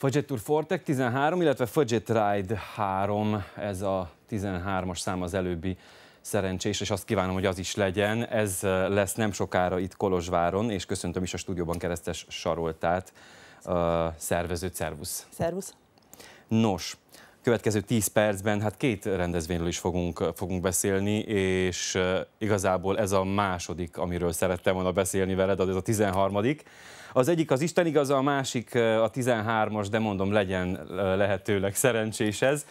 Fudget Tour Fortec 13, illetve Fudget Ride 3, ez a 13-as szám az előbbi szerencsés, és azt kívánom, hogy az is legyen. Ez lesz nem sokára itt Kolozsváron, és köszöntöm is a stúdióban keresztes Saroltát, szervezőt, szervusz. Szervusz. Nos, következő 10 percben hát két rendezvényről is fogunk, fogunk beszélni, és igazából ez a második, amiről szerettem volna beszélni veled, az ez a 13 az egyik az Isten igaza, a másik a 13-as, de mondom, legyen lehetőleg szerencsés ez.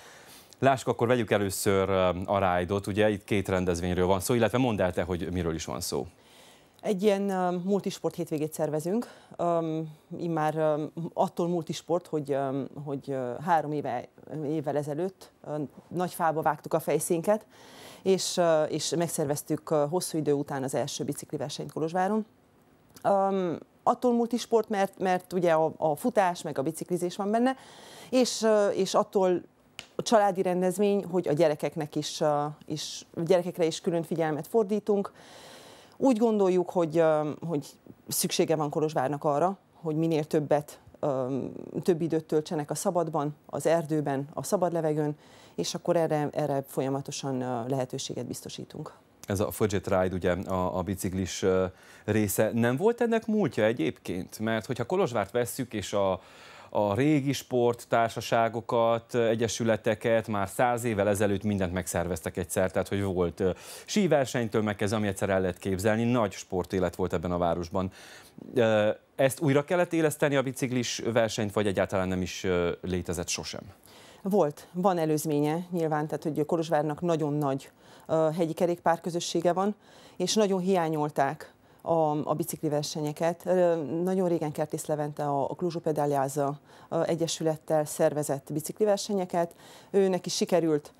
Lássuk, akkor vegyük először a rájdot, ugye itt két rendezvényről van szó, illetve mondd el te, hogy miről is van szó. Egy ilyen uh, multisport hétvégét szervezünk, um, immár um, attól multisport, hogy, um, hogy uh, három éve, évvel ezelőtt uh, nagy fába vágtuk a fejszínket, és, uh, és megszerveztük uh, hosszú idő után az első versenyt Kolozsváron. Um, attól multisport, mert, mert ugye a, a futás, meg a biciklizés van benne, és, uh, és attól a családi rendezvény, hogy a gyerekeknek is, uh, is a gyerekekre is külön figyelmet fordítunk, úgy gondoljuk, hogy, hogy szüksége van Kolozsvárnak arra, hogy minél többet több időt töltsenek a szabadban, az erdőben, a szabad levegőn, és akkor erre, erre folyamatosan lehetőséget biztosítunk. Ez a Fudget Ride, ugye a, a biciklis része. Nem volt ennek múltja egyébként? Mert hogyha Kolozsvárt vesszük, és a, a régi sporttársaságokat, egyesületeket már száz évvel ezelőtt mindent megszerveztek egyszer, tehát hogy volt síversenytől megkezdve, ami egyszer el lehet képzelni, nagy sportélet volt ebben a városban. Ezt újra kellett éleszteni a biciklis versenyt, vagy egyáltalán nem is létezett sosem? Volt, van előzménye nyilván, tehát hogy Kolozsvárnak nagyon nagy hegyi kerékpár közössége van, és nagyon hiányolták a, a versenyeket. Nagyon régen Kertész Levente a, a Kluzsó Pedáliáza Egyesülettel szervezett versenyeket. Őnek is sikerült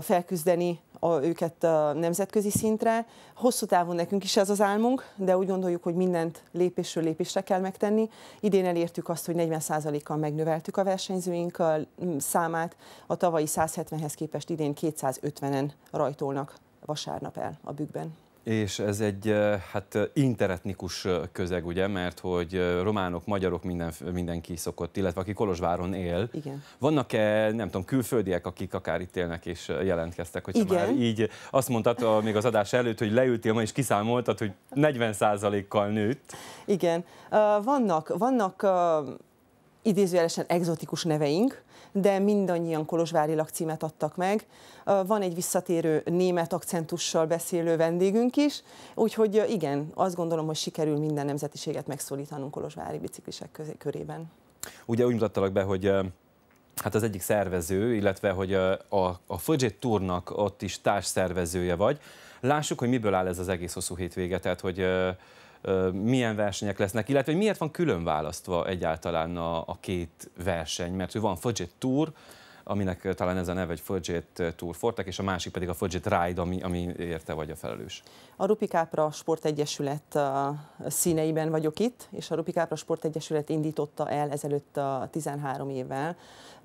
felküzdeni a, őket a nemzetközi szintre. Hosszú távon nekünk is ez az álmunk, de úgy gondoljuk, hogy mindent lépésről lépésre kell megtenni. Idén elértük azt, hogy 40%-kal megnöveltük a versenyzőink számát, a tavalyi 170-hez képest idén 250-en rajtolnak vasárnap el a bükkben és ez egy hát interetnikus közeg, ugye, mert hogy románok, magyarok, minden, mindenki szokott, illetve aki Kolozsváron él. Vannak-e, nem tudom, külföldiek, akik akár itt élnek és jelentkeztek, hogy már így azt mondtad még az adás előtt, hogy leültél ma és kiszámoltad, hogy 40%-kal nőtt. Igen, vannak, vannak idézőjelesen egzotikus neveink, de mindannyian kolozsvári lakcímet adtak meg. Van egy visszatérő német akcentussal beszélő vendégünk is, úgyhogy igen, azt gondolom, hogy sikerül minden nemzetiséget megszólítanunk kolozsvári biciklisek közé, körében. Ugye úgy mutattalak be, hogy hát az egyik szervező, illetve hogy a, a, a Tournak ott is társszervezője vagy. Lássuk, hogy miből áll ez az egész hosszú hétvége, tehát hogy milyen versenyek lesznek, illetve hogy miért van külön választva egyáltalán a, a két verseny, mert hogy van Fudget Tour, aminek talán ez a neve, egy Fudget Tour Fortek, és a másik pedig a Fudget Ride, ami, ami érte vagy a felelős. A Rupikápra Sportegyesület színeiben vagyok itt, és a Rupikápra Sportegyesület indította el ezelőtt a 13 évvel,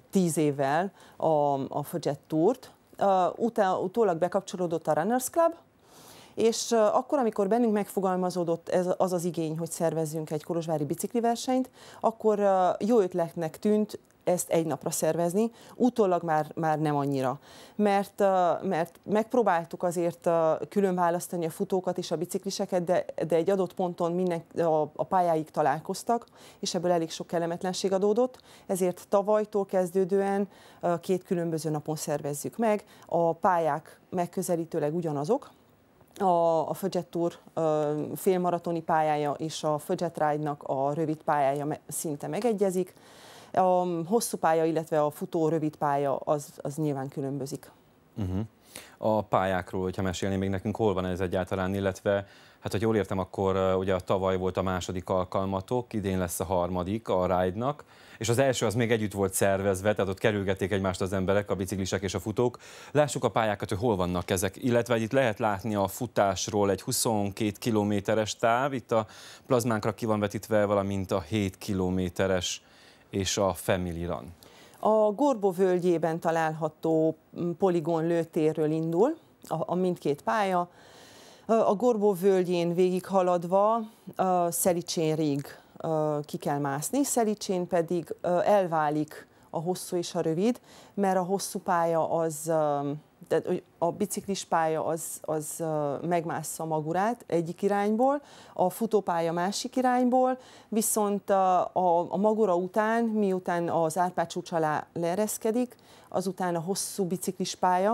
10 évvel a, a Fudget Tourt, Uh, utá, utólag bekapcsolódott a Runners Club, és akkor, amikor bennünk megfogalmazódott ez, az az igény, hogy szervezzünk egy kolozsvári bicikliversenyt, akkor jó ötletnek tűnt ezt egy napra szervezni, utólag már, már nem annyira, mert, mert megpróbáltuk azért külön választani a futókat és a bicikliseket, de, de egy adott ponton minden a, a pályáig találkoztak, és ebből elég sok kellemetlenség adódott, ezért tavalytól kezdődően két különböző napon szervezzük meg, a pályák megközelítőleg ugyanazok, a, a Fudget Tour félmaratoni pályája és a Fudget Ride-nak a rövid pályája szinte megegyezik. A hosszú pálya, illetve a futó rövid pálya az, az nyilván különbözik. Uh-huh a pályákról, hogyha mesélni még nekünk, hol van ez egyáltalán, illetve hát, hogy jól értem, akkor ugye a tavaly volt a második alkalmatok, idén lesz a harmadik a ride és az első az még együtt volt szervezve, tehát ott kerülgették egymást az emberek, a biciklisek és a futók. Lássuk a pályákat, hogy hol vannak ezek, illetve itt lehet látni a futásról egy 22 kilométeres táv, itt a plazmánkra ki van vetítve, valamint a 7 kilométeres és a Family Run. A Gorbo völgyében található mm, poligon lőtérről indul a, a mindkét pálya. A Gorbó völgyén végighaladva Szelicsénrig ki kell mászni, Szelicsén pedig elválik a hosszú és a rövid, mert a hosszú pálya az tehát a biciklispálya az, az megmássza magurát egyik irányból, a futópálya másik irányból, viszont a, a, a magura után, miután az Árpád csúcs alá leereszkedik, azután a hosszú biciklispálya,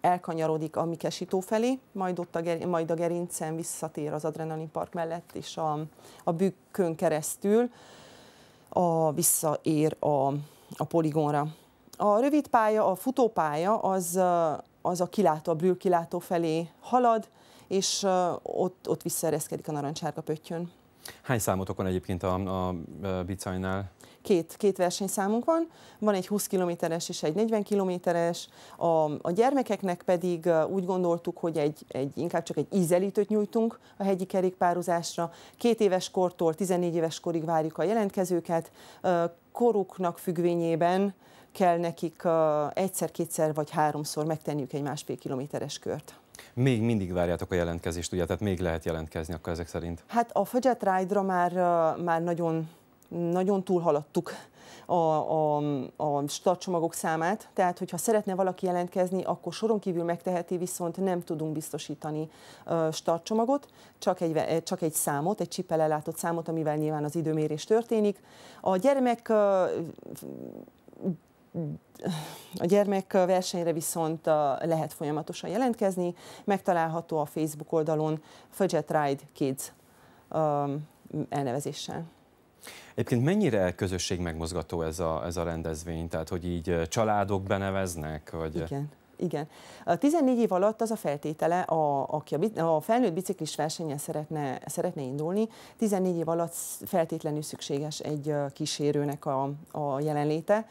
elkanyarodik a Mikesító felé, majd, ott a, ger, majd a gerincen visszatér az Adrenalin Park mellett, és a, a bükkön keresztül a, visszaér a, a poligonra. A rövid pálya, a futópálya az, az a kilátó, a brül kilátó felé halad, és ott, ott visszaereszkedik a narancsárga pöttyön. Hány számotokon egyébként a, a bicajnál? Két, két versenyszámunk van, van egy 20 kilométeres és egy 40 kilométeres, a, a gyermekeknek pedig úgy gondoltuk, hogy egy, egy, inkább csak egy ízelítőt nyújtunk a hegyi kerékpározásra. Két éves kortól 14 éves korig várjuk a jelentkezőket, koruknak függvényében kell nekik egyszer, kétszer vagy háromszor megtenniük egy másfél kilométeres kört. Még mindig várjátok a jelentkezést, ugye? Tehát még lehet jelentkezni akkor ezek szerint? Hát a Fajet Ride-ra már, már nagyon, nagyon túlhaladtuk a, a, a startcsomagok számát, tehát hogyha szeretne valaki jelentkezni, akkor soron kívül megteheti, viszont nem tudunk biztosítani startcsomagot, csak egy, eh, csak egy számot, egy csipel ellátott számot, amivel nyilván az időmérés történik. A gyermek a gyermek versenyre viszont lehet folyamatosan jelentkezni, megtalálható a Facebook oldalon Fudget Ride Kids um, elnevezéssel. Egyébként mennyire közösség megmozgató ez a, ez a rendezvény? Tehát, hogy így családok beneveznek? Vagy... Igen. Igen. A 14 év alatt az a feltétele, a, aki a, a felnőtt biciklis versenyen szeretne, szeretne indulni, 14 év alatt feltétlenül szükséges egy kísérőnek a, a jelenléte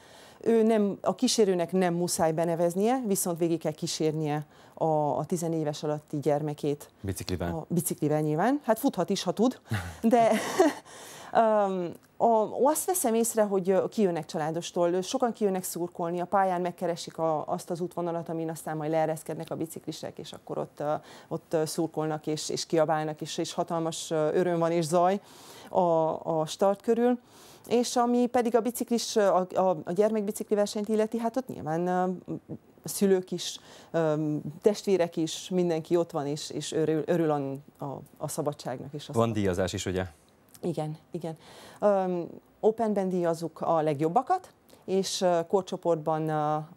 ő nem, a kísérőnek nem muszáj beneveznie, viszont végig kell kísérnie a, a 14 éves alatti gyermekét. Biciklivel? A, biciklivel nyilván. Hát futhat is, ha tud, de, A, azt veszem észre, hogy kijönnek családostól, sokan kijönnek szurkolni, a pályán megkeresik a, azt az útvonalat, amin aztán majd leereszkednek a biciklisek, és akkor ott, ott szurkolnak, és, és kiabálnak, és, és hatalmas öröm van és zaj a, a start körül. És ami pedig a biciklis, a, a, a gyermekbicikli versenyt illeti, hát ott nyilván a szülők is, testvérek is, mindenki ott van, és, és örül, örül a, a, a szabadságnak. És a Van díjazás is, ugye? Igen, igen. Um, Openben azok a legjobbakat, és korcsoportban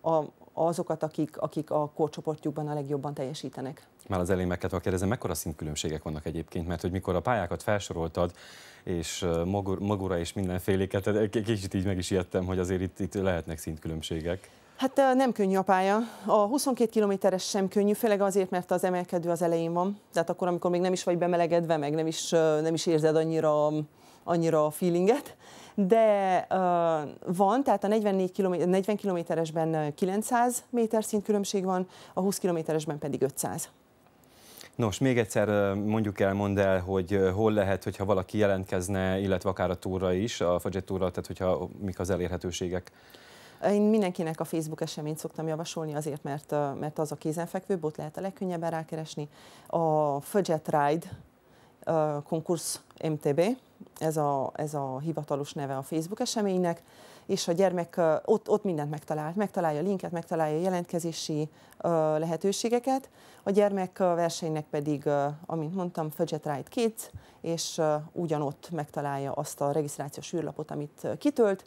a, azokat, akik, akik a korcsoportjukban a legjobban teljesítenek. Már az elején meg kellett kérdezem, mekkora szintkülönbségek vannak egyébként, mert hogy mikor a pályákat felsoroltad, és magura és mindenféléket, kicsit így meg is ijedtem, hogy azért itt, itt lehetnek szintkülönbségek. Hát nem könnyű a pálya. A 22 kilométeres sem könnyű, főleg azért, mert az emelkedő az elején van. Tehát akkor, amikor még nem is vagy bemelegedve, meg nem is, nem is érzed annyira, annyira a feelinget. De uh, van, tehát a 44 km, 40 kilométeresben 900 méter szintkülönbség van, a 20 kilométeresben pedig 500. Nos, még egyszer mondjuk el, mondd el, hogy hol lehet, hogyha valaki jelentkezne, illetve akár a túra is, a Fadzset túra, tehát hogyha mik az elérhetőségek. Én mindenkinek a Facebook eseményt szoktam javasolni azért, mert, mert az a kézenfekvőbb, ott lehet a legkönnyebben rákeresni. A Fudget Ride konkursz MTB, ez a, ez a hivatalos neve a Facebook eseménynek és a gyermek ott, ott mindent megtalál. Megtalálja a linket, megtalálja a jelentkezési lehetőségeket. A gyermek versenynek pedig, amint mondtam, Fudget Ride Kids, és ugyanott megtalálja azt a regisztrációs űrlapot, amit kitölt,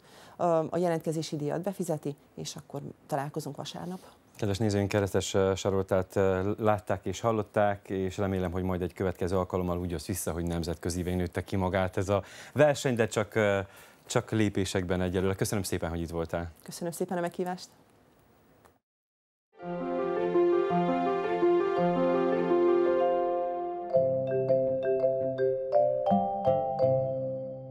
a jelentkezési díjat befizeti, és akkor találkozunk vasárnap. Kedves nézőink, keresztes Saroltát látták és hallották, és remélem, hogy majd egy következő alkalommal úgy jössz vissza, hogy nemzetközi nőtte ki magát ez a verseny, de csak csak lépésekben egyelőre. Köszönöm szépen, hogy itt voltál. Köszönöm szépen a meghívást.